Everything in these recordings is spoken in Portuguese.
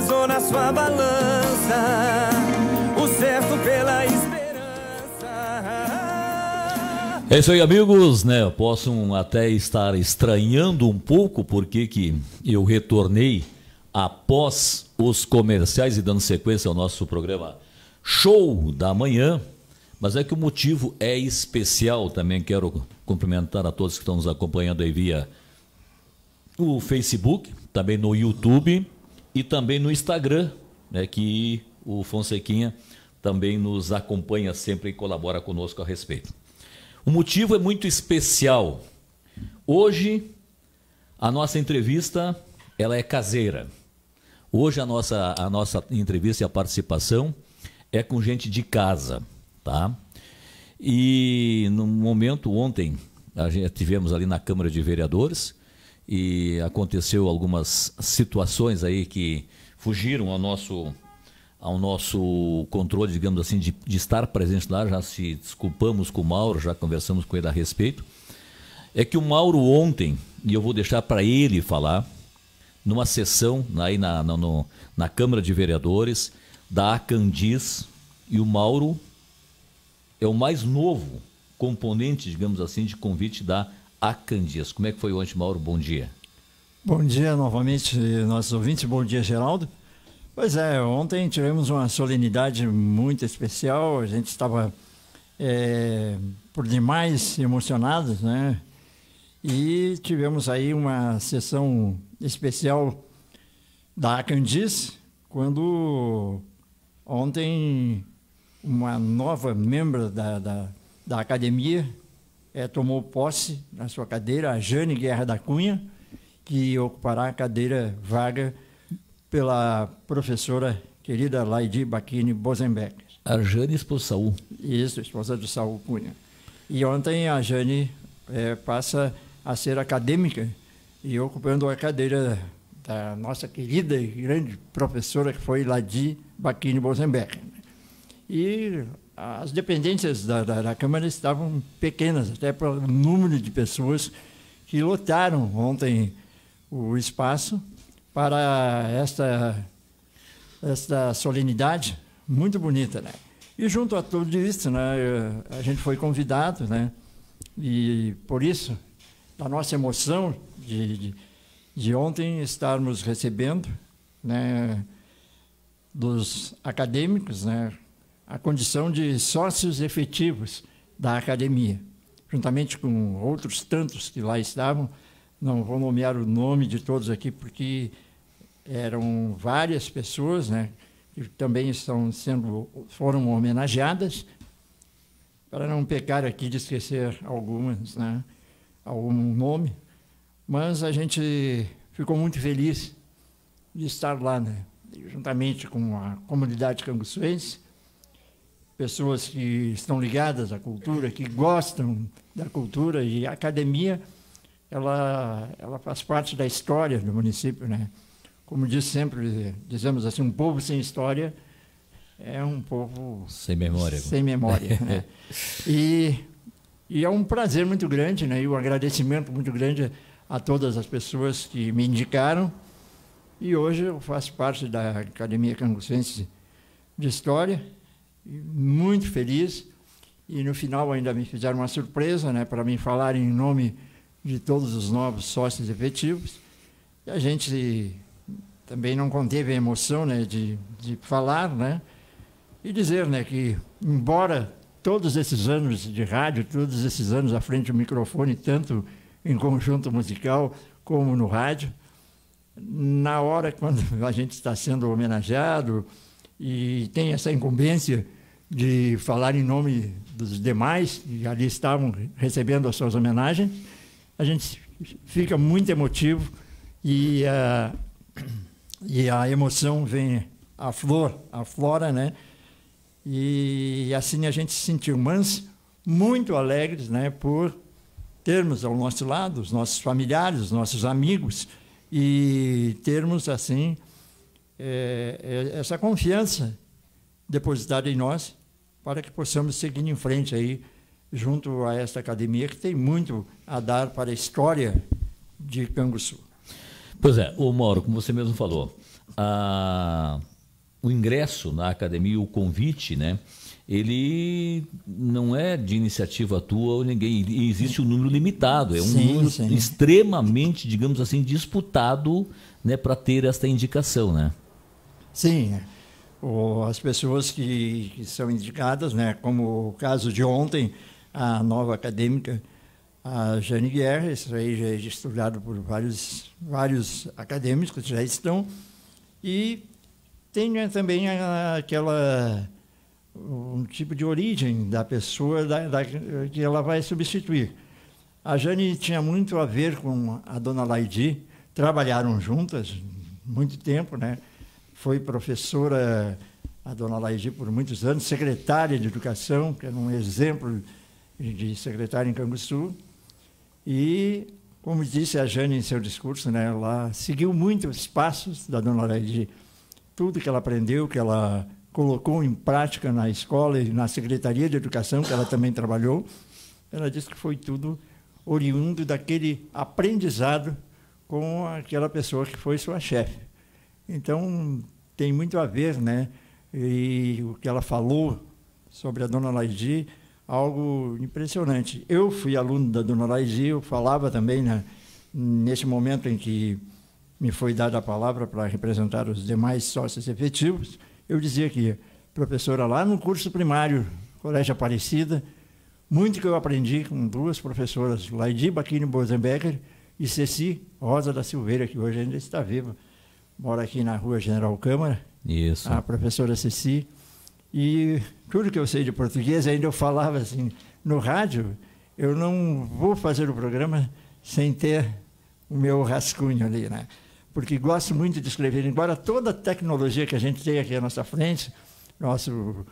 pesou na sua balança o certo pela esperança. É isso aí, amigos, né? Possam até estar estranhando um pouco porque que eu retornei após os comerciais e dando sequência ao nosso programa Show da Manhã. Mas é que o motivo é especial também. Quero cumprimentar a todos que estão nos acompanhando aí via o Facebook, também no YouTube e também no Instagram, né, que o Fonsequinha também nos acompanha sempre e colabora conosco a respeito. O motivo é muito especial. Hoje a nossa entrevista ela é caseira. Hoje a nossa, a nossa entrevista e a participação é com gente de casa, tá? E no momento ontem tivemos ali na Câmara de Vereadores e aconteceu algumas situações aí que fugiram ao nosso ao nosso controle, digamos assim, de, de, estar presente lá. Já se desculpamos com o Mauro, já conversamos com ele a respeito. É que o Mauro ontem, e eu vou deixar para ele falar, numa sessão aí na, na, no, na Câmara de Vereadores da Acandiz, e o Mauro é o mais novo componente, digamos assim, de convite da a Candias. Como é que foi ontem, Mauro? Bom dia. Bom dia novamente, nossos ouvintes. Bom dia, Geraldo. Pois é, ontem tivemos uma solenidade muito especial. A gente estava é, por demais emocionados, né? E tivemos aí uma sessão especial da Candice, quando ontem uma nova membro da, da, da academia é, tomou posse na sua cadeira, a Jane Guerra da Cunha, que ocupará a cadeira vaga pela professora querida Laidi Bacchini Bosenbeck. A Jane esposa Saul. Isso, esposa do Saul Cunha. E ontem a Jane é, passa a ser acadêmica e ocupando a cadeira da nossa querida e grande professora que foi Ladi Bacchini Bosenbeck. E as dependências da, da, da, Câmara estavam pequenas, até para o número de pessoas que lotaram ontem o espaço para esta, esta solenidade muito bonita. Né? E junto a tudo isso, né, a gente foi convidado, né, e por isso, da nossa emoção de, de, de ontem estarmos recebendo né, dos acadêmicos, né, a condição de sócios efetivos da academia, juntamente com outros tantos que lá estavam. Não vou nomear o nome de todos aqui, porque eram várias pessoas né, que também estão sendo, foram homenageadas, para não pecar aqui de esquecer algumas, né, algum nome, mas a gente ficou muito feliz de estar lá, né, juntamente com a comunidade canguçuense, pessoas que estão ligadas à cultura, que gostam da cultura e a academia, ela, ela faz parte da história do município, né? Como diz sempre, dizemos assim, um povo sem história é um povo sem memória. Sem memória. né? e, e é um prazer muito grande, né? E um agradecimento muito grande a todas as pessoas que me indicaram. E hoje eu faço parte da Academia Cangucense de História muito feliz. E no final ainda me fizeram uma surpresa, né, para me falar em nome de todos os novos sócios efetivos. E a gente também não conteve a emoção, né, de, de falar, né, e dizer, né, que embora todos esses anos de rádio, todos esses anos à frente do microfone, tanto em conjunto musical como no rádio, na hora quando a gente está sendo homenageado e tem essa incumbência de falar em nome dos demais que ali estavam recebendo as suas homenagens. A gente fica muito emotivo e, uh, e a emoção vem à flor, à flora, né? E assim a gente se sentiu mans, muito alegres, né, por termos ao nosso lado os nossos familiares, os nossos amigos e termos assim é, é, essa confiança depositada em nós para que possamos seguir em frente aí junto a esta academia que tem muito a dar para a história de Canguçu. Pois é, o Mauro, como você mesmo falou, a, o ingresso na academia, o convite, né? Ele não é de iniciativa tua ou ninguém. E existe um número limitado, é um sim, número sim. extremamente, digamos assim, disputado né, para ter esta indicação, né? Sim, as pessoas que, que, são indicadas, né, como o caso de ontem, a nova acadêmica, a Jane Guerra, isso aí já é estudado por vários, vários acadêmicos, já estão, e tem né, também aquela um tipo de origem da pessoa da, da, que ela vai substituir. A Jane tinha muito a ver com a dona Laidi, trabalharam juntas muito tempo, né? foi professora, a dona Laide, por muitos anos, secretária de Educação, que era um exemplo de secretária em Canguçu. E, como disse a Jane em seu discurso, né, ela seguiu muito os passos da dona Laide. Tudo que ela aprendeu, que ela colocou em prática na escola e na Secretaria de Educação, que ela também trabalhou, ela disse que foi tudo oriundo daquele aprendizado com aquela pessoa que foi sua chefe. Então, tem muito a ver, né? E o que ela falou sobre a dona Laidi, algo impressionante. Eu fui aluno da dona Laidi, eu falava também né, neste momento em que me foi dada a palavra para representar os demais sócios efetivos, eu dizia que, professora, lá no curso primário, Colégio Aparecida, muito que eu aprendi com duas professoras, Laidi Baquini Bozenbecker e Ceci Rosa da Silveira, que hoje ainda está viva mora aqui na rua General Câmara. Isso. A professora Ceci. E tudo que eu sei de português, ainda eu falava assim, no rádio, eu não vou fazer o programa sem ter o meu rascunho ali, né? Porque gosto muito de escrever, embora toda a tecnologia que a gente tem aqui à nossa frente, nosso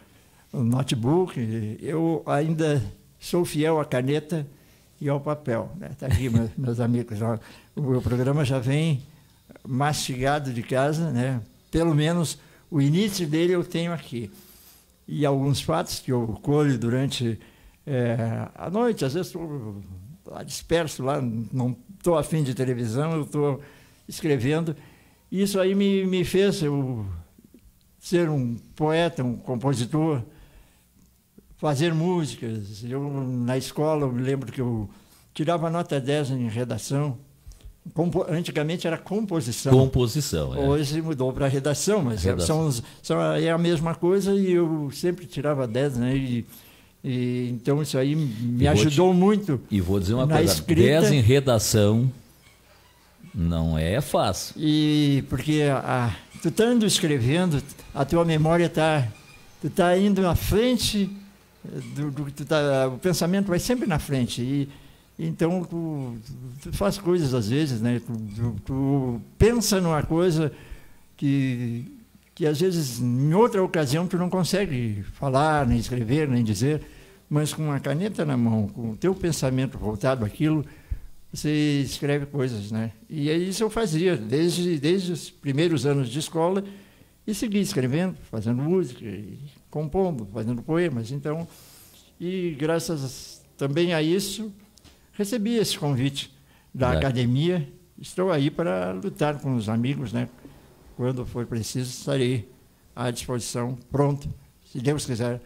notebook, eu ainda sou fiel à caneta e ao papel. Está né? Tá aqui, meus, amigos. o meu programa já vem mastigado de casa, né? Pelo menos o início dele eu tenho aqui. E alguns fatos que eu colho durante é, a noite, às vezes estou disperso lá, não estou afim de televisão, eu estou escrevendo. Isso aí me, me fez eu ser um poeta, um compositor, fazer músicas. Eu, na escola, eu me lembro que eu tirava nota 10 em redação, Compo antigamente era composição. Composição, é. Hoje mudou para redação, mas redação. São, são, é a mesma coisa e eu sempre tirava 10, né? E, e, então isso aí me ajudou te, muito. E vou dizer uma coisa: escrita, 10 em redação não é fácil. E porque a, tu estando escrevendo, a tua memória está. Tu está indo à frente, do, do, tá, o pensamento vai sempre na frente. E então, tu, tu faz coisas às vezes, né? Tu, tu, pensa numa coisa que, que às vezes em outra ocasião tu não consegue falar, nem escrever, nem dizer, mas com a caneta na mão, com o teu pensamento voltado àquilo, você escreve coisas, né? E é isso eu fazia desde desde os primeiros anos de escola e segui escrevendo, fazendo música, compondo, fazendo poemas, então, e graças também a isso recebi esse convite da é. academia. Estou aí para lutar com os amigos, né? Quando for preciso, estarei à disposição, pronto, se Deus quiser,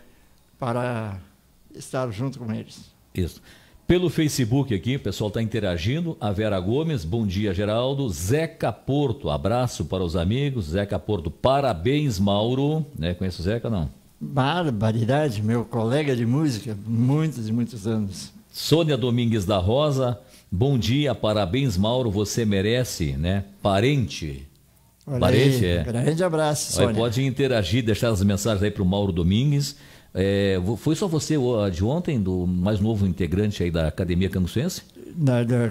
para estar junto com eles. Isso. Pelo Facebook aqui, o pessoal está interagindo. A Vera Gomes, bom dia, Geraldo. Zeca Porto, abraço para os amigos. Zeca Porto, parabéns, Mauro. Né? Conhece o Zeca, não? Barbaridade, meu colega de música, muitos e muitos anos. Sônia Domingues da Rosa, bom dia, parabéns, Mauro, você merece, né? Parente. Olha Parente, aí, é. Grande abraço, Sônia. Aí pode interagir, deixar as mensagens aí para o Mauro Domingues. É, foi só você de ontem, do mais novo integrante aí da Academia Camusense?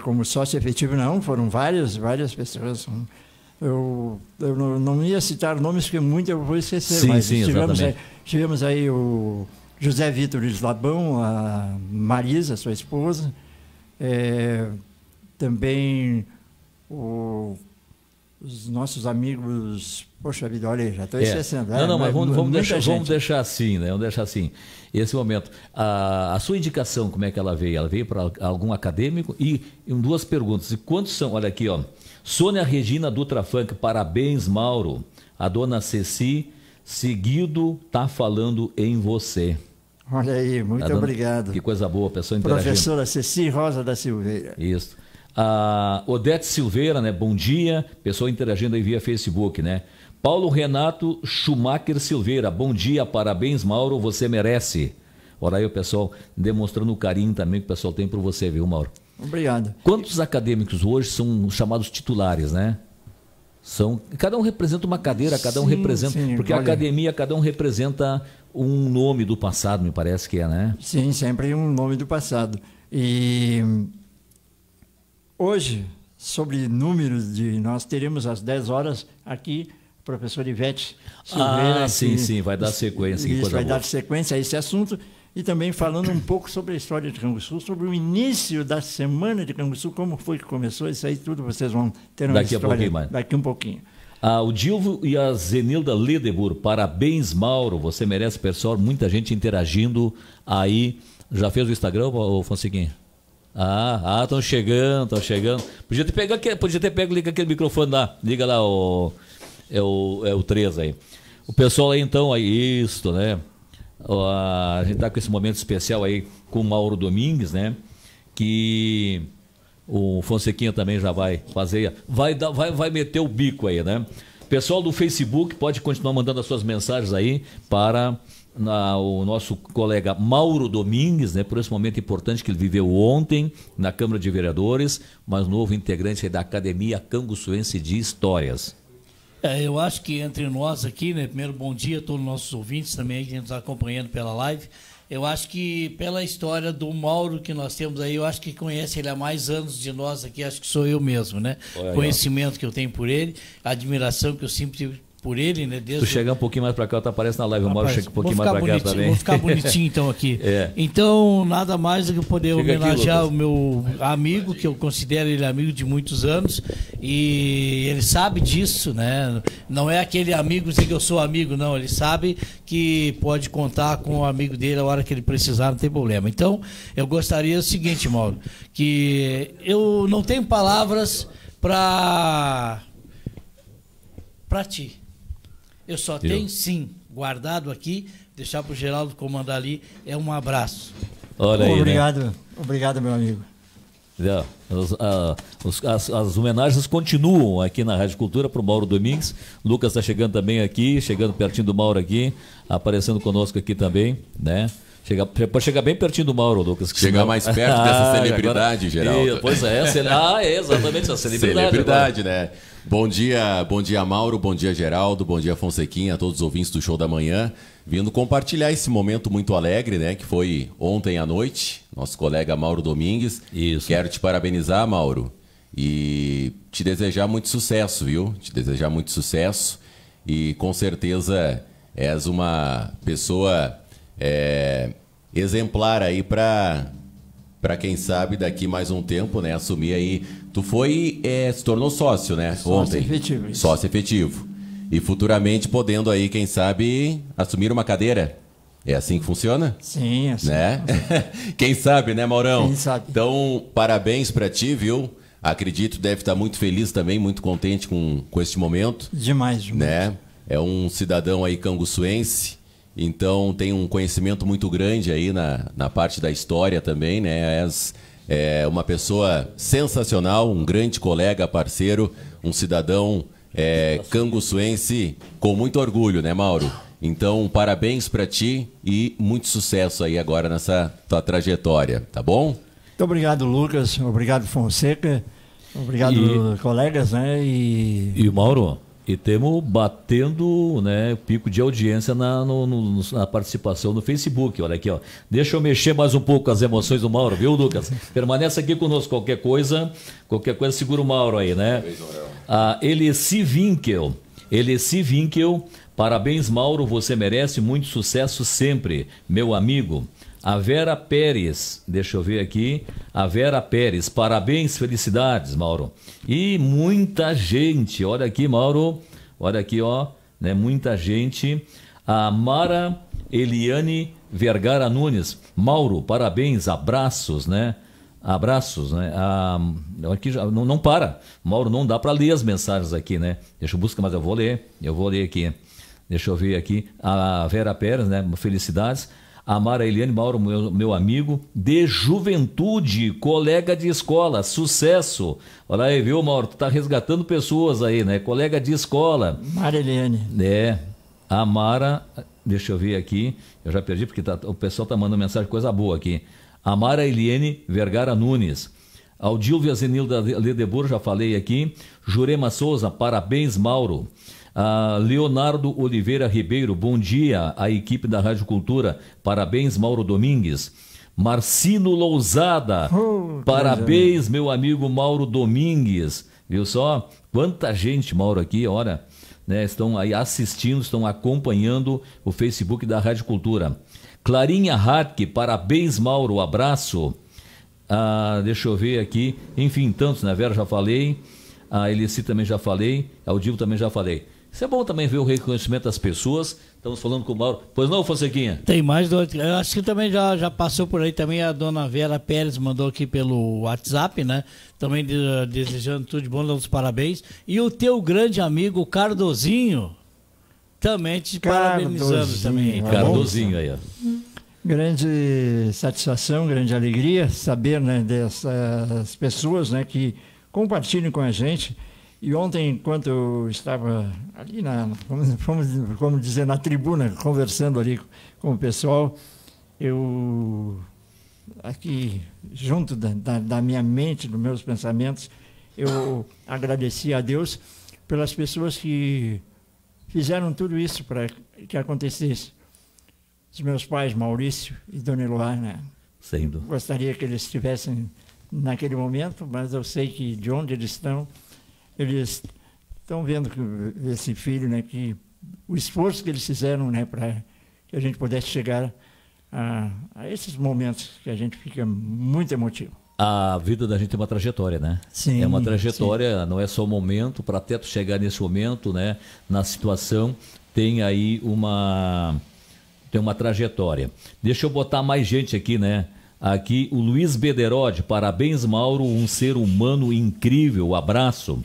como sócio efetivo, não, foram várias, várias pessoas. Hum, eu, eu não, não ia citar nomes, porque muito eu vou esquecer. Sim, mas sim, tivemos exatamente. Aí, tivemos aí o José Vitor Labão, a Marisa, sua esposa, é, também o, os nossos amigos. Poxa vida, olha, já estou é. esquecendo. Não, é, não, mas, mas vamos, vamos, deixar, vamos, deixar, assim, né? Vamos deixar assim. Esse momento. A, a, sua indicação, como é que ela veio? Ela veio para algum acadêmico? E duas perguntas. E quantos são? Olha aqui, ó. Sônia Regina Dutra Frank, parabéns, Mauro. A dona Ceci, seguido, tá falando em você. Olha aí, muito obrigado. Que coisa boa, pessoa interagindo. Professora Ceci Rosa da Silveira. Isso. A Odete Silveira, né? Bom dia. Pessoa interagindo aí via Facebook, né? Paulo Renato Schumacher Silveira. Bom dia, parabéns, Mauro. Você merece. Ora aí o pessoal demonstrando o carinho também que o pessoal tem por você, viu, Mauro? Obrigado. Quantos acadêmicos hoje são chamados titulares, né? São, cada um representa uma cadeira, cada um sim, representa. Sim, porque olha. a academia, cada um representa um nome do passado, me parece que é, né? Sim, sempre um nome do passado. E hoje, sobre números de nós teremos às 10 horas aqui professor Ivete Silveira. Ah, sim, que, sim, vai dar sequência. Isso, vai boa. dar sequência a esse assunto e também falando um pouco sobre a história de Canguçu, sobre o início da semana de Canguçu, como foi que começou, isso aí tudo vocês vão ter uma daqui história a pouquinho, daqui um pouquinho. Ah, o Dilvo e a Zenilda Ledebur, parabéns, Mauro. Você merece, pessoal. Muita gente interagindo aí. Já fez o Instagram, Fonseguinho? Ah, estão ah, chegando, estão chegando. Podia ter, pego, podia ter pego liga aquele microfone lá. Liga lá, o, é o, é o 3 aí. O pessoal aí, então, aí, isto, né? A gente tá com esse momento especial aí com o Mauro Domingues, né? Que o Fonsequinha também já vai fazer. Vai, vai, vai meter o bico aí, né? Pessoal do Facebook, pode continuar mandando as suas mensagens aí para na, o nosso colega Mauro Domingues, né, por esse momento importante que ele viveu ontem na Câmara de Vereadores, mas novo integrante da Academia Canguçuense de Histórias. É, eu acho que entre nós aqui, né, primeiro bom dia a todos os nossos ouvintes também que nos tá acompanhando pela live. Eu acho que pela história do Mauro que nós temos aí, eu acho que conhece ele há mais anos de nós aqui, acho que sou eu mesmo, né? Olha Conhecimento que eu tenho por ele, admiração que eu sempre tive por ele, né? Desde... Tu chegar um pouquinho mais para cá, tu aparece na live, o Mauro chega um pouquinho mais para cá também. Vou ficar bonitinho então aqui. é. Então, nada mais do que poder chega homenagear aqui, o meu amigo, que eu considero ele amigo de muitos anos, e ele sabe disso, né? Não é aquele amigo dizer que eu sou amigo, não. Ele sabe que pode contar com o amigo dele a hora que ele precisar, não tem problema. Então, eu gostaria o seguinte, Mauro, que eu não tenho palavras para para ti eu só tenho, sim, guardado aqui, deixar para o Geraldo comandar ali, é um abraço. Olha aí, né? obrigado, né? obrigado, meu amigo. As, ah, as, as, homenagens continuam aqui na Rádio Cultura para o Mauro Domingues. Lucas está chegando também aqui, chegando pertinho do Mauro aqui, aparecendo conosco aqui também, né? Chega, para chegar bem pertinho do Mauro, Lucas. Chegar mais perto dessa celebridade, ah, Geraldo. E, pois é, é ah, é exatamente, essa celebridade. Celebridade, agora. né? Bom dia, bom dia Mauro, bom dia Geraldo, bom dia Fonsequinha, a todos os ouvintes do Show da Manhã, vindo compartilhar esse momento muito alegre, né, que foi ontem à noite, nosso colega Mauro Domingues. Isso. Quero te parabenizar, Mauro, e te desejar muito sucesso, viu? Te desejar muito sucesso e com certeza és uma pessoa é, exemplar aí para para quem sabe daqui mais um tempo, né, assumir aí Tu foi, é, se tornou sócio, né? Sócio ontem. efetivo. Isso. Sócio efetivo. E futuramente podendo aí, quem sabe, assumir uma cadeira. É assim que funciona? Sim, é assim. Né? quem sabe, né, Maurão? Quem sabe. Então, parabéns para ti, viu? Acredito, deve estar muito feliz também, muito contente com, com este momento. Demais, demais. Né? É um cidadão aí canguçuense, então tem um conhecimento muito grande aí na, na parte da história também, né? As, é uma pessoa sensacional, um grande colega, parceiro, um cidadão é, canguçuense com muito orgulho, né, Mauro? Então, parabéns para ti e muito sucesso aí agora nessa tua trajetória, tá bom? Muito obrigado, Lucas. Obrigado, Fonseca. Obrigado, e... colegas, né? E... e o Mauro, e temos batendo né, pico de audiência na, no, no, na participação no Facebook. Olha aqui, ó. Deixa eu mexer mais um pouco as emoções do Mauro, viu, Lucas? Permanece aqui conosco. Qualquer coisa, qualquer coisa, segura o Mauro aí, né? a Elessi Winkel. Elessi Winkel, parabéns, Mauro. Você merece muito sucesso sempre, meu amigo. A Vera Pérez, deixa eu ver aqui. A Vera Pérez, parabéns, felicidades, Mauro. E muita gente, olha aqui, Mauro. Olha aqui, ó, né? Muita gente. A Mara Eliane Vergara Nunes. Mauro, parabéns, abraços, né? Abraços, né? Ah, aqui já, não, não para. Mauro, não dá para ler as mensagens aqui, né? Deixa eu buscar, mas eu vou ler. Eu vou ler aqui. Deixa eu ver aqui. A Vera Pérez, né? Felicidades. Amara Eliane Mauro, meu, meu amigo, de juventude, colega de escola, sucesso. Olha aí, viu, Mauro? Tu tá resgatando pessoas aí, né? Colega de escola. Amara Eliane. É. Amara, deixa eu ver aqui, eu já perdi porque tá, o pessoal tá mandando mensagem, coisa boa aqui. Amara Eliane Vergara Nunes. Aldilvia Zenilda Ledebur, já falei aqui. Jurema Souza, parabéns, Mauro. Leonardo Oliveira Ribeiro, bom dia à equipe da Rádio Cultura. Parabéns, Mauro Domingues. Marcino Lousada, oh, parabéns, meu amigo Mauro Domingues. Viu só? Quanta gente, Mauro, aqui, olha, né, estão aí assistindo, estão acompanhando o Facebook da Rádio Cultura. Clarinha Hatke, parabéns, Mauro, abraço. Ah, deixa eu ver aqui. Enfim, tantos, né? Vera já falei. A ah, Elici também já falei. A Aldivo também já falei. Isso é bom também ver o reconhecimento das pessoas. Estamos falando com o Mauro. Pois não, Fonsequinha? Tem mais dois. Eu acho que também já, já passou por aí também a dona Vera Pérez mandou aqui pelo WhatsApp, né? Também desejando tudo de bom, dando os parabéns. E o teu grande amigo Cardozinho, também te Cardozinho, parabenizando também. Tá Cardozinho aí, ó. Grande satisfação, grande alegria saber né, dessas pessoas né, que compartilham com a gente e ontem, enquanto eu estava ali, na, como, como dizer, na tribuna, conversando ali com o pessoal, eu, aqui, junto da, da, da minha mente, dos meus pensamentos, eu agradeci a Deus pelas pessoas que fizeram tudo isso para que acontecesse. Os meus pais, Maurício e Dona né Sendo. Gostaria que eles estivessem naquele momento, mas eu sei que de onde eles estão eles estão vendo esse filho, né, que o esforço que eles fizeram, né, para que a gente pudesse chegar a, a, esses momentos que a gente fica muito emotivo. A vida da gente é uma trajetória, né? Sim. É uma trajetória, sim. não é só o momento, para até tu chegar nesse momento, né, na situação, tem aí uma tem uma trajetória. Deixa eu botar mais gente aqui, né? Aqui o Luiz Bederode, parabéns Mauro, um ser humano incrível. Abraço.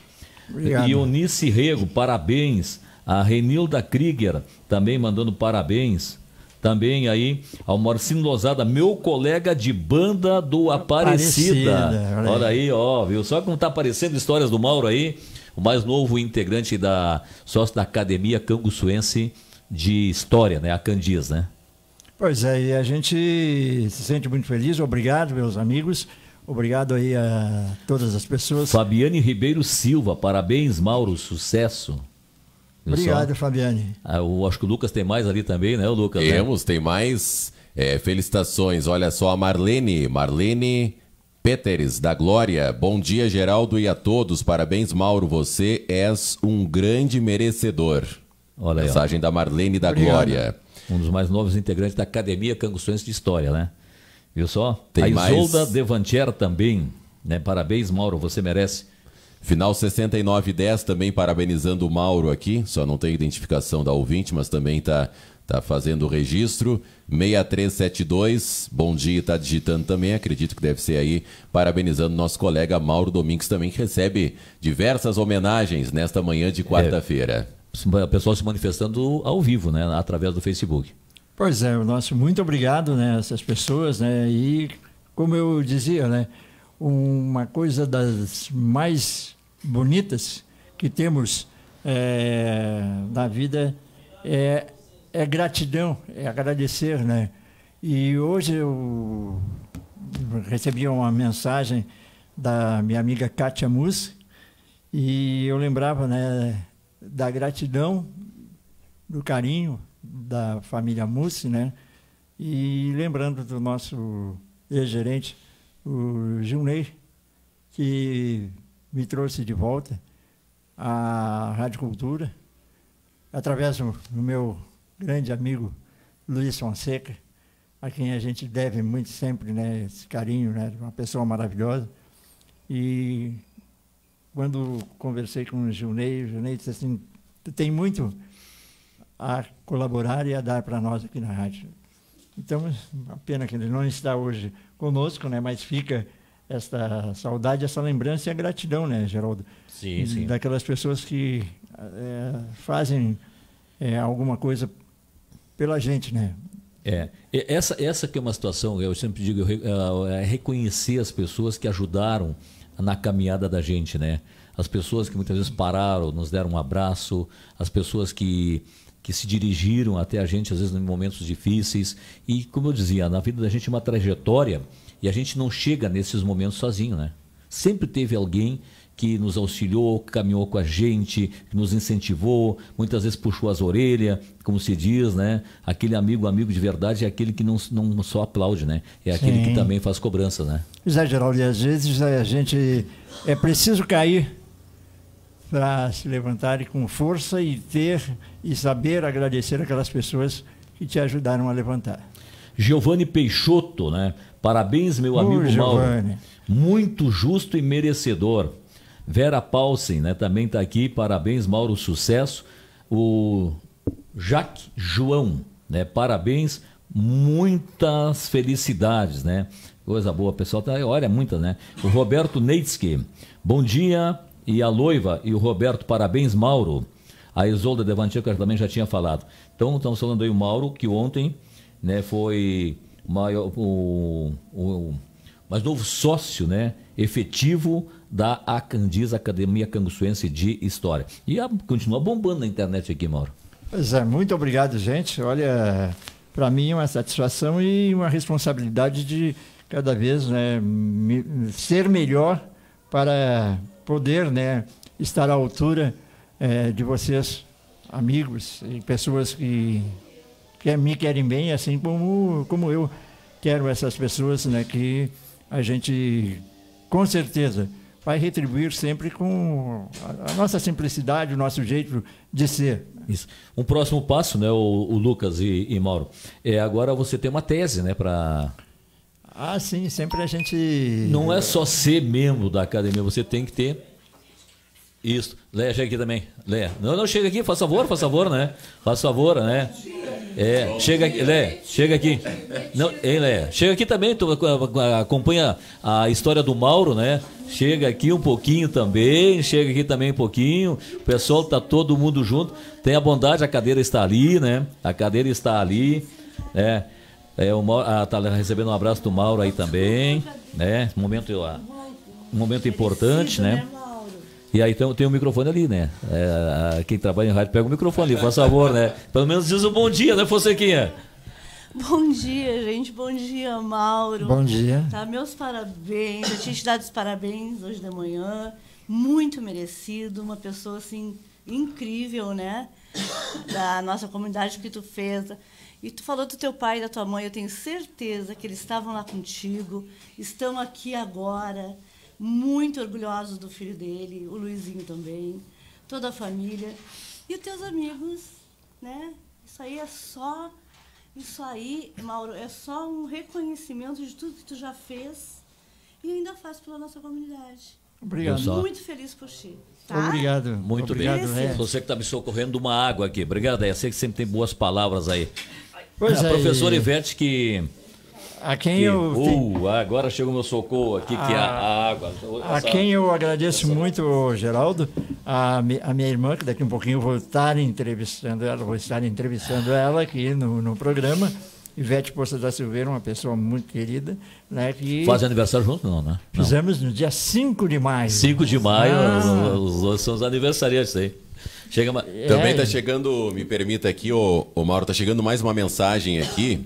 Obrigado. Eunice Rego, parabéns. A Renilda Krieger, também mandando parabéns. Também aí ao Maurício Lozada, meu colega de banda do Aparecida. Aparecida olha, olha aí. ó, viu? Só que não tá aparecendo histórias do Mauro aí. O mais novo integrante da sócio da Academia Canguçuense de História, né? A Candiz, né? Pois é, e a gente se sente muito feliz. Obrigado, meus amigos. Obrigado aí a todas as pessoas. Fabiane Ribeiro Silva, parabéns, Mauro, sucesso. Obrigado, só... Fabiane. Ah, eu acho que o Lucas tem mais ali também, né, o Lucas? Né? Temos, né? tem mais. É, felicitações. Olha só a Marlene, Marlene Peters da Glória. Bom dia, Geraldo, e a todos. Parabéns, Mauro. Você és um grande merecedor. Olha aí, Mensagem ó. da Marlene da Obrigado. Glória. Um dos mais novos integrantes da Academia Canguçuense de História, né? Viu só? Tem a Isolda mais... Devantier também. Né? Parabéns, Mauro, você merece. Final 6910 também parabenizando o Mauro aqui. Só não tem identificação da ouvinte, mas também está tá fazendo o registro. 6372, bom dia, está digitando também, acredito que deve ser aí, parabenizando nosso colega Mauro Domingues também, que recebe diversas homenagens nesta manhã de é. quarta-feira. É, o pessoal se manifestando ao vivo, né, através do Facebook. Pois é, o nosso muito obrigado, né, essas pessoas, né, e como eu dizia, né, uma coisa das mais bonitas que temos é, na vida é, é gratidão, é agradecer, né, e hoje eu recebi uma mensagem da minha amiga Kátia Mus e eu lembrava, né, da gratidão, do carinho, da família Mussi, né? E lembrando do nosso ex-gerente, o Gilney, que me trouxe de volta à Rádio Cultura, através do meu grande amigo Luiz Fonseca, a quem a gente deve muito sempre né, esse carinho, né, uma pessoa maravilhosa. E quando conversei com o Gilney, o Gilney disse assim, tem muito a colaborar e a dar para nós aqui na rádio. Então, a pena que ele não está hoje conosco, né? mas fica esta saudade, essa lembrança e a gratidão, né, Geraldo? Sim, sim. Daquelas pessoas que é, fazem é, alguma coisa pela gente, né? É, essa, essa que é uma situação, eu sempre digo, eh, é reconhecer as pessoas que ajudaram na caminhada da gente, né? As pessoas que muitas vezes pararam, nos deram um abraço, as pessoas que que se dirigiram até a gente, às vezes em momentos difíceis. E, como eu dizia, na vida da gente é uma trajetória e a gente não chega nesses momentos sozinho, né? Sempre teve alguém que nos auxiliou, que caminhou com a gente, que nos incentivou, muitas vezes puxou as orelhas, como se diz, né? Aquele amigo, amigo de verdade é aquele que não, não só aplaude, né? É aquele Sim. que também faz cobrança, né? Pois e às vezes né, a gente é preciso cair para se levantarem com força e ter e saber agradecer aquelas pessoas que te ajudaram a levantar. Giovanni Peixoto, né? Parabéns, meu amigo Mauro. Muito justo e merecedor. Vera Paulsen, né? Também está aqui. Parabéns, Mauro, sucesso. O Jaque João, né? Parabéns, muitas felicidades, né? Coisa boa, pessoal. Tá, olha, muitas, né? O Roberto Neitzke. Bom dia, e a Loiva e o Roberto, parabéns, Mauro. A Isolda que também já tinha falado. Então, estamos falando aí o Mauro, que ontem né, foi maior, o, o mais novo sócio né, efetivo da Acandis Academia Canguçuense de História. E a, continua bombando na internet aqui, Mauro. Pois é, muito obrigado, gente. Olha, para mim é uma satisfação e uma responsabilidade de cada vez né, me, ser melhor para poder né, estar à altura é, de vocês, amigos e pessoas que, que me querem bem, assim como, como eu quero essas pessoas né, que a gente, com certeza, vai retribuir sempre com a nossa simplicidade, o nosso jeito de ser. Isso. Um próximo passo, né, o, o Lucas e, e, Mauro, é agora você tem uma tese, né, para ah, sim, sempre a gente. Não é só ser membro da academia, você tem que ter isso. Leia, chega aqui também. Leia. Não, não, chega aqui, faz favor, faz favor, né? Faz favor, né? É, chega aqui, Leia, chega aqui. Não, hein, Leia? Chega aqui também, tu acompanha a história do Mauro, né? Chega aqui um pouquinho também, chega aqui também um pouquinho. O pessoal tá todo mundo junto. Tem a bondade, a cadeira está ali, né? A cadeira está ali, né? É, o ah, tá recebendo um abraço do Mauro aí também, né? Momento, ah, um momento importante, né? E aí tem, tem um microfone ali, né? É, quem trabalha em rádio pega o microfone ali, por favor, né? Pelo menos diz o um bom dia, né, Fonsequinha? Bom dia, gente. Bom dia, Mauro. Bom dia. Tá, meus parabéns. Eu tinha te dado os parabéns hoje de manhã. Muito merecido. Uma pessoa, assim, incrível, né? Da nossa comunidade que tu fez. E tu falou do teu pai e da tua mãe, eu tenho certeza que eles estavam lá contigo, estão aqui agora, muito orgulhosos do filho dele, o Luizinho também, toda a família e os teus amigos, né? Isso aí é só isso aí, Mauro, é só um reconhecimento de tudo que tu já fez e ainda faz pela nossa comunidade. Obrigado. Muito feliz por ti. Tá? Obrigado. Muito obrigado, bem. Você que está me socorrendo uma água aqui. Obrigado, Eu Sei que sempre tem boas palavras aí. Pois é, é, Ivete que. A quem que, eu. Uh, agora chegou o meu socorro aqui, a, que é a ah, água. A quem eu agradeço essa... muito, Geraldo, a, a, minha irmã, que daqui um pouquinho vou estar entrevistando ela, vou estar entrevistando ela aqui no, no programa. Ivete Poça da Silveira, uma pessoa muito querida. Né, que aniversário junto, não, né? Não. Fizemos no dia 5 de maio. 5 de maio, ah. os dois são os aniversariantes aí. Chega uma... é. Também tá chegando, me permita aqui, o, o Mauro, tá chegando mais uma mensagem aqui.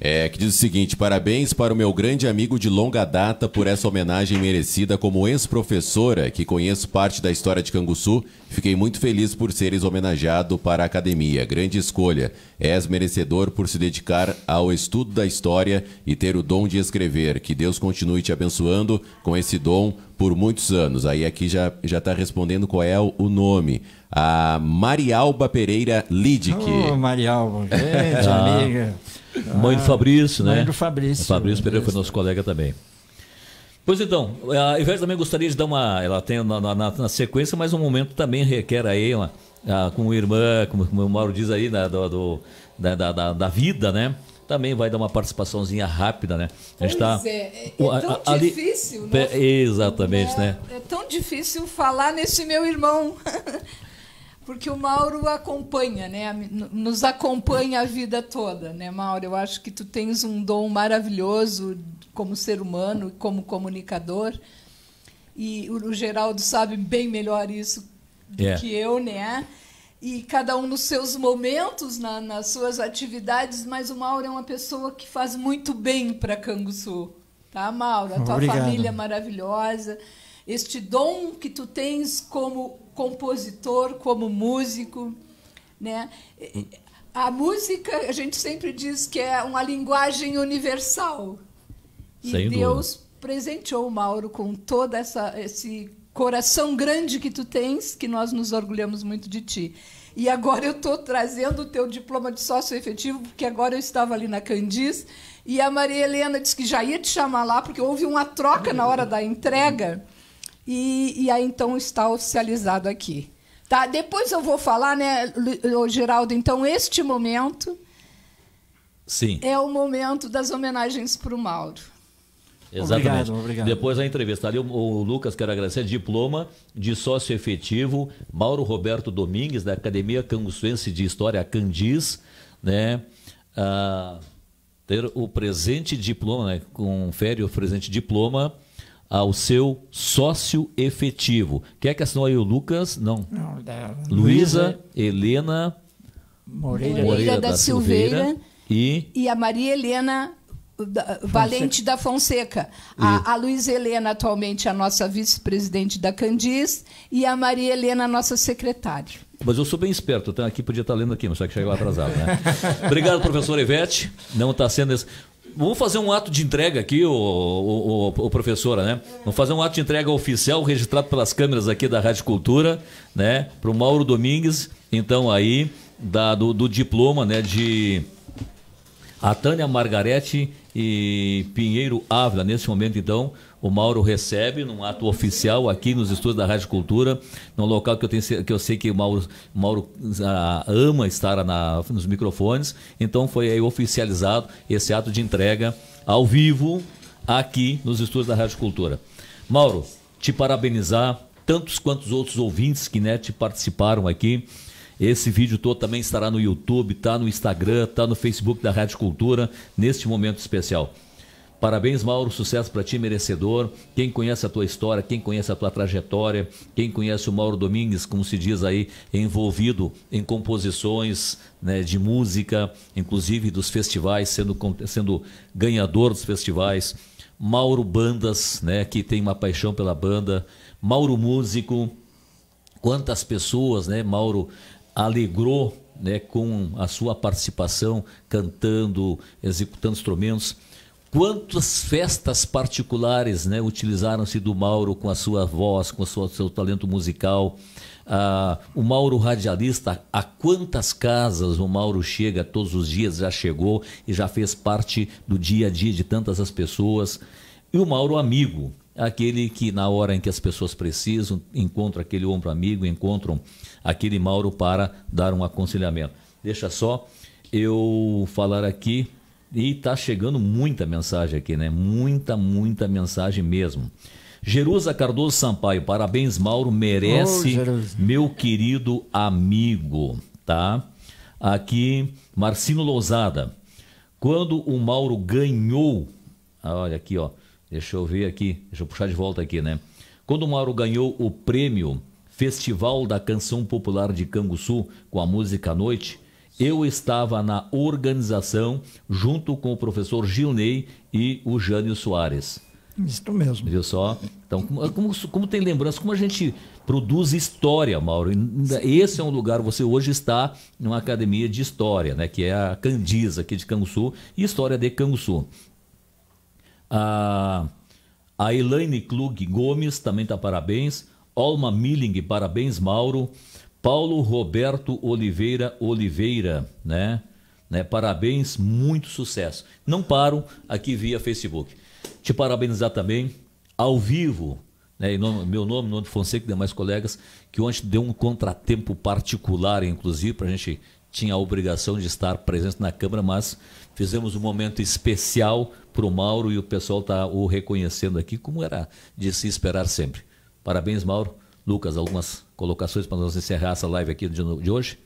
É, que diz o seguinte: parabéns para o meu grande amigo de longa data por essa homenagem merecida como ex-professora, que conheço parte da história de Canguçu. Fiquei muito feliz por seres homenageado para a academia. Grande escolha. És merecedor por se dedicar ao estudo da história e ter o dom de escrever. Que Deus continue te abençoando com esse dom por muitos anos. Aí aqui já já está respondendo qual é o nome a Marialba Pereira Lidic. Ô, oh, Marialba, grande ah, amiga. Mãe do Fabrício, ah, né? Mãe do Fabrício. O Fabrício Pereira foi nosso colega também. Pois então, eh, a Ivete também gostaria de dar uma. Ela tem na, na, na sequência, mas um momento também requer aí uma. Ah, com irmã, como, como, o Mauro diz aí, da, do, do da, da, da, vida, né? Também vai dar uma participaçãozinha rápida, né? A gente tá pois tá... é, é tão difícil, né? Exatamente, né? é, né? É tão difícil falar nesse meu irmão. porque o Mauro acompanha, né? Nos acompanha a vida toda, né, Mauro? Eu acho que tu tens um dom maravilhoso como ser humano, como comunicador. E o Geraldo sabe bem melhor isso yeah. do é. que eu, né? E cada um nos seus momentos, na, nas suas atividades, mas o Mauro é uma pessoa que faz muito bem para Canguçu. Tá, Mauro? A tua Obrigado. família é maravilhosa. Este dom que tu tens como compositor, como músico. Né? A música, a gente sempre diz que é uma linguagem universal. E Deus dúvida. presenteou o Mauro com todo essa, esse coração grande que tu tens, que nós nos orgulhamos muito de ti. E agora eu estou trazendo o teu diploma de sócio efetivo, porque agora eu estava ali na Candiz e a Maria Helena disse que já ia te chamar lá, porque houve uma troca na hora da entrega e, e aí então está oficializado aqui. Tá? Depois eu vou falar, né, Geraldo? Então, este momento Sim. é o momento das homenagens para o Mauro. Exatamente. Obrigado, obrigado. Depois da entrevista. Ali o, o, Lucas, quero agradecer, diploma de sócio efetivo, Mauro Roberto Domingues, da Academia Canguçuense de História Candis, né? Ah, ter o presente diploma, né? confere o presente diploma ao seu sócio efetivo. Quer que assinou aí o Lucas? Não. Não é da... Luísa Helena Moreira, Moreira da, da Silveira, Silveira e... e a Maria Helena da, Valente da Fonseca. A, a Luísa Helena, atualmente, a nossa vice-presidente da Candiz, e a Maria Helena, a nossa secretária. Mas eu sou bem esperto, tá? aqui podia estar tá lendo aqui, mas só que chegou lá atrasado, né? Obrigado, professor Ivete. Não está sendo. Esse... Vamos fazer um ato de entrega aqui, o, o, o, professora, né? Vamos fazer um ato de entrega oficial registrado pelas câmeras aqui da Rádio Cultura, né? Para o Mauro Domingues, então aí, da, do, do diploma, né? De a Tânia Margarete e Pinheiro Ávila. Nesse momento, então, o Mauro recebe num ato oficial aqui nos estudos da Rádio Cultura, num local que eu, tenho, que eu sei que o Mauro, Mauro ah, ama estar na, nos microfones. Então, foi aí oficializado esse ato de entrega ao vivo aqui nos estudos da Rádio Cultura. Mauro, te parabenizar, tantos quantos outros ouvintes que né, te participaram aqui. Esse vídeo todo também estará no YouTube, tá no Instagram, tá no Facebook da Rádio Cultura, neste momento especial. Parabéns, Mauro, sucesso para ti, merecedor. Quem conhece a tua história, quem conhece a tua trajetória, quem conhece o Mauro Domingues, como se diz aí, envolvido em composições né, de música, inclusive dos festivais, sendo, sendo ganhador dos festivais. Mauro Bandas, né, que tem uma paixão pela banda. Mauro Músico, quantas pessoas, né, Mauro alegrou né, com a sua participação, cantando, executando instrumentos. Quantas festas particulares né, utilizaram-se do Mauro com a sua voz, com o seu, seu talento musical? Ah, o Mauro radialista, a quantas casas o Mauro chega todos os dias, já chegou e já fez parte do dia a dia de tantas as pessoas. E o Mauro amigo, aquele que na hora em que as pessoas precisam, encontra aquele ombro amigo, encontram aquele Mauro para dar um aconselhamento. Deixa só eu falar aqui e está chegando muita mensagem aqui, né? Muita, muita mensagem mesmo. Jerusa Cardoso Sampaio, parabéns Mauro, merece oh, meu querido amigo, tá? Aqui Marcino Lousada. Quando o Mauro ganhou, ah, olha aqui, ó Deixa eu ver aqui, deixa eu puxar de volta aqui, né? Quando o Mauro ganhou o prêmio Festival da Canção Popular de Canguçu com a música à noite, eu estava na organização junto com o professor Gilney e o Jânio Soares. Isso mesmo. Viu só? Então, como, como, tem lembrança, como a gente produz história, Mauro. Esse é um lugar, você hoje está numa academia de história, né? Que é a Candisa, aqui de Canguçu, e história de Canguçu. A, a Elaine Klug Gomes também está parabéns. Alma Milling, parabéns, Mauro. Paulo Roberto Oliveira Oliveira, né? né? Parabéns, muito sucesso. Não paro aqui via Facebook. Te parabenizar também ao vivo, né? Em nome, meu nome, nome de Fonseca e demais colegas, que ontem deu um contratempo particular, inclusive, para a gente tinha a obrigação de estar presente na Câmara, mas fizemos um momento especial para o Mauro e o pessoal está o reconhecendo aqui, como era de se esperar sempre. Parabéns, Mauro. Lucas, algumas colocações para nós encerrar essa live aqui de hoje?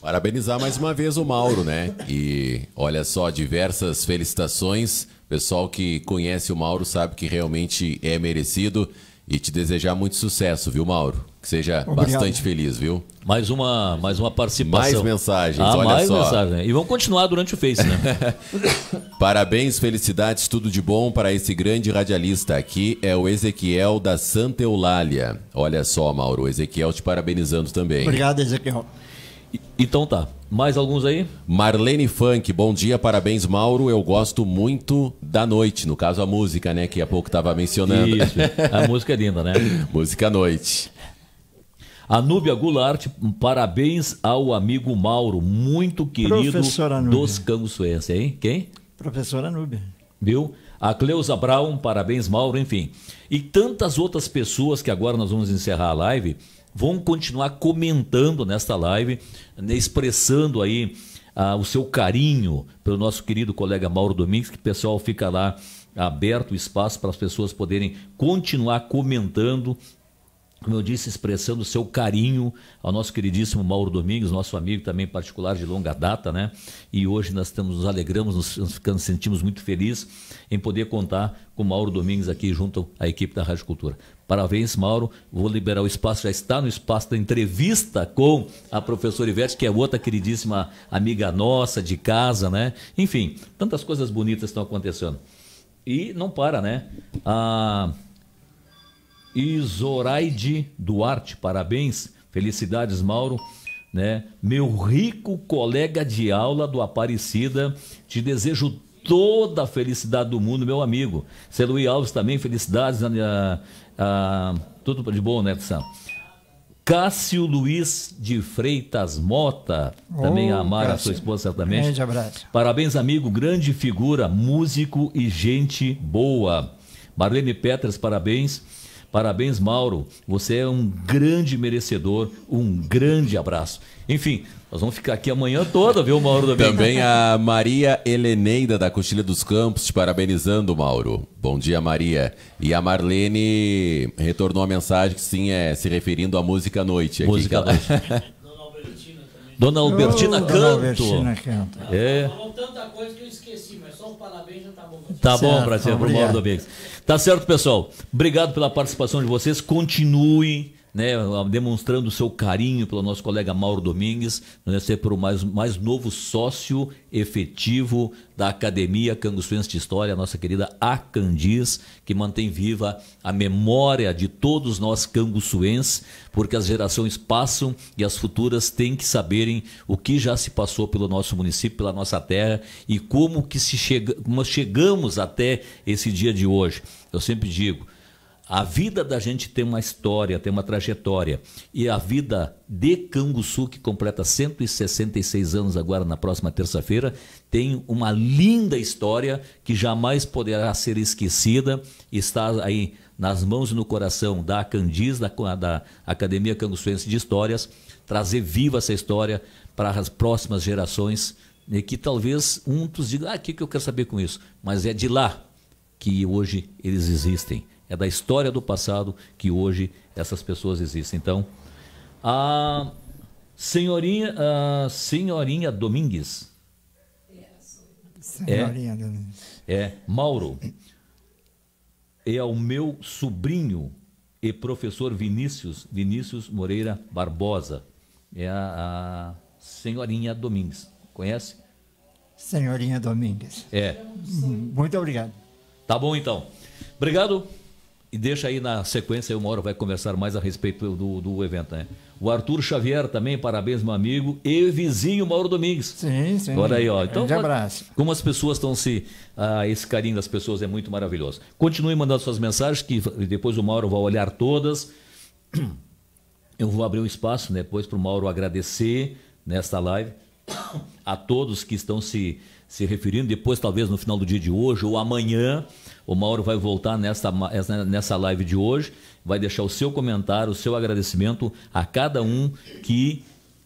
Parabenizar mais uma vez o Mauro, né? E olha só, diversas felicitações. Pessoal que conhece o Mauro sabe que realmente é merecido. E te desejar muito sucesso, viu, Mauro? Que seja Obrigado. bastante feliz, viu? Mais uma, mais uma participação. Mais mensagens, ah, olha mais só. Mensagem. E vão continuar durante o Face, né? Parabéns, felicidades, tudo de bom para esse grande radialista. Aqui é o Ezequiel da Santa Eulália. Olha só, Mauro, Ezequiel te parabenizando também. Obrigado, Ezequiel. Então tá. Mais alguns aí? Marlene Funk, bom dia, parabéns, Mauro. Eu gosto muito da noite, no caso a música, né? Que há pouco estava mencionando. Isso, a música é linda, né? música noite. Anúbia Goulart, parabéns ao amigo Mauro, muito querido dos Suense hein? Quem? Professora Anúbia. Viu? A Cleusa Brown, parabéns, Mauro, enfim. E tantas outras pessoas que agora nós vamos encerrar a live vão continuar comentando nesta live, né, expressando aí ah, o seu carinho pelo nosso querido colega Mauro Domingues, que o pessoal fica lá aberto o espaço para as pessoas poderem continuar comentando, como eu disse, expressando o seu carinho ao nosso queridíssimo Mauro Domingues, nosso amigo também particular de longa data, né? E hoje nós estamos, nos alegramos, nos, nos sentimos muito felizes em poder contar com o Mauro Domingues aqui junto à equipe da Rádio Cultura. Parabéns, Mauro. Vou liberar o espaço, já está no espaço da entrevista com a professora Ivete, que é outra queridíssima amiga nossa de casa, né? Enfim, tantas coisas bonitas estão acontecendo. E não para, né? A Isoraide Duarte, parabéns. Felicidades, Mauro. Né? Meu rico colega de aula do Aparecida, te desejo toda a felicidade do mundo, meu amigo. Celui Alves também, felicidades. Ah, tudo de bom, Neto né, Sam. Cássio Luiz de Freitas Mota, também oh, a Mara, Cássio. sua esposa, certamente. Grande abraço. Parabéns, amigo, grande figura, músico e gente boa. Marlene Petras, parabéns. Parabéns, Mauro. Você é um grande merecedor. Um grande abraço. Enfim, nós vamos ficar aqui amanhã toda, viu, Mauro? Domingo? Também a Maria Heleneida, da Costilha dos Campos, te parabenizando, Mauro. Bom dia, Maria. E a Marlene retornou a mensagem que sim, é se referindo à música à noite. Música aqui, à noite. Dona oh, Albertina oh, Canto. Dona Albertina Canto. É. Falou tanta coisa que eu esqueci, mas só um parabéns já tá bom. Tá certo, bom, Brasil, pro Mauro Domingues. Tá certo, pessoal. Obrigado pela participação de vocês. Continuem né, demonstrando o seu carinho pelo nosso colega Mauro Domingues, né, ser o mais, mais novo sócio efetivo da Academia Canguçuense de História, a nossa querida Acandiz, que mantém viva a memória de todos nós canguçuenses, porque as gerações passam e as futuras têm que saberem o que já se passou pelo nosso município, pela nossa terra e como que se chega, como chegamos até esse dia de hoje. Eu sempre digo, a vida da gente tem uma história, tem uma trajetória. E a vida de Canguçu, que completa 166 anos agora na próxima terça-feira, tem uma linda história que jamais poderá ser esquecida. Está aí nas mãos e no coração da Candiz, da, da Academia Canguçuense de Histórias, trazer viva essa história para as próximas gerações. E que talvez um dos diga, ah, o que, que eu quero saber com isso? Mas é de lá que hoje eles existem é da história do passado que hoje essas pessoas existem. Então, a senhorinha, a senhorinha Domingues. Senhorinha é, Domingues. É, Mauro. É o meu sobrinho e professor Vinícius, Vinícius Moreira Barbosa. É a, a senhorinha Domingues. Conhece? Senhorinha Domingues. É. Muito obrigado. Tá bom então. Obrigado. E deixa aí na sequência, uma hora vai conversar mais a respeito do, do evento, né? O Arthur Xavier também, parabéns, meu amigo. E vizinho Mauro Domingues. Sim, sim. Olha aí, ó. Então, Grande abraço. Como as pessoas estão se. Ah, esse carinho das pessoas é muito maravilhoso. Continue mandando suas mensagens, que depois o Mauro vai olhar todas. Eu vou abrir um espaço né, depois para o Mauro agradecer nesta live a todos que estão se, se referindo, depois, talvez no final do dia de hoje ou amanhã. O Mauro vai voltar nessa, nessa live de hoje, vai deixar o seu comentário, o seu agradecimento a cada um que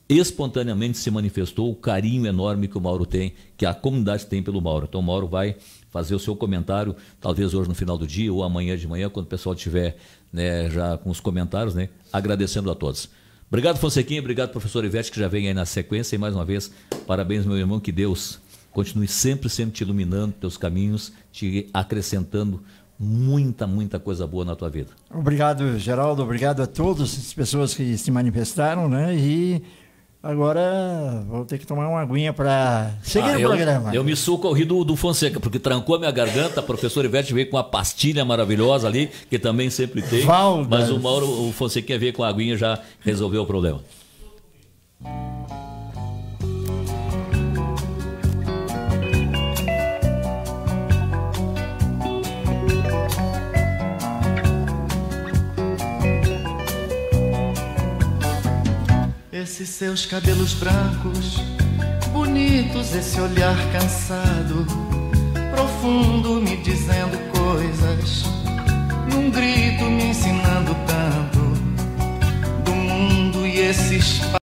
espontaneamente se manifestou o carinho enorme que o Mauro tem, que a comunidade tem pelo Mauro. Então o Mauro vai fazer o seu comentário, talvez hoje no final do dia ou amanhã de manhã, quando o pessoal tiver né, já com os comentários, né, agradecendo a todos. Obrigado, Fonsequinha, obrigado, professor Ivete, que já vem aí na sequência. E mais uma vez, parabéns, meu irmão, que Deus continue sempre, sempre te iluminando teus caminhos, te acrescentando muita, muita coisa boa na tua vida. Obrigado, Geraldo. Obrigado a todas as pessoas que se manifestaram, né? E Agora vou ter que tomar uma aguinha para seguir ah, o eu, programa. Eu me socorri do, do Fonseca, porque trancou minha garganta. A professora Ivete veio com uma pastilha maravilhosa ali, que também sempre tem. Valdas. Mas o Mauro, o Fonseca veio com a aguinha já resolveu o problema. Esses seus cabelos brancos, bonitos, esse olhar cansado, profundo, me dizendo coisas, num grito me ensinando tanto do mundo e esse espaço.